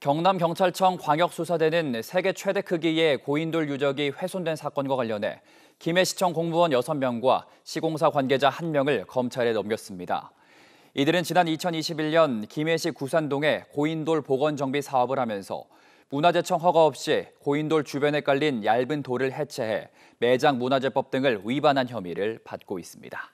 경남경찰청 광역수사대는 세계 최대 크기의 고인돌 유적이 훼손된 사건과 관련해 김해시청 공무원 6명과 시공사 관계자 1명을 검찰에 넘겼습니다. 이들은 지난 2021년 김해시 구산동에 고인돌 복원 정비 사업을 하면서 문화재청 허가 없이 고인돌 주변에 깔린 얇은 돌을 해체해 매장 문화재법 등을 위반한 혐의를 받고 있습니다.